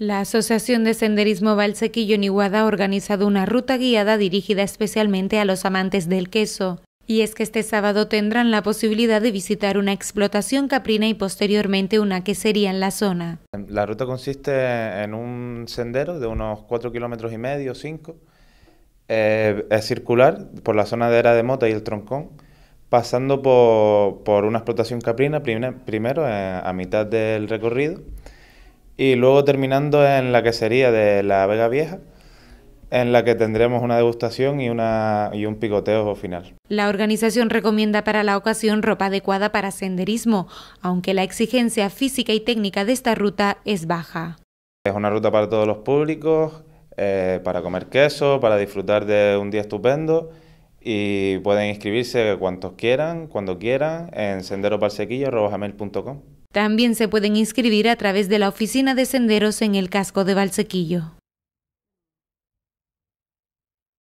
La Asociación de Senderismo Valsequillo niguada ha organizado una ruta guiada dirigida especialmente a los amantes del queso. Y es que este sábado tendrán la posibilidad de visitar una explotación caprina y posteriormente una quesería en la zona. La ruta consiste en un sendero de unos 4 kilómetros y medio, 5. Eh, es circular por la zona de Era de Mota y el Troncón, pasando por, una explotación caprina primero eh, a mitad del recorrido y luego terminando en la quesería de la Vega Vieja, en la que tendremos una degustación y, una, y un picoteo final. La organización recomienda para la ocasión ropa adecuada para senderismo, aunque la exigencia física y técnica de esta ruta es baja. Es una ruta para todos los públicos, eh, para comer queso, para disfrutar de un día estupendo y pueden inscribirse cuantos quieran, cuando quieran, en senderoparsequillo.com. También se pueden inscribir a través de la oficina de senderos en el casco de Valsequillo.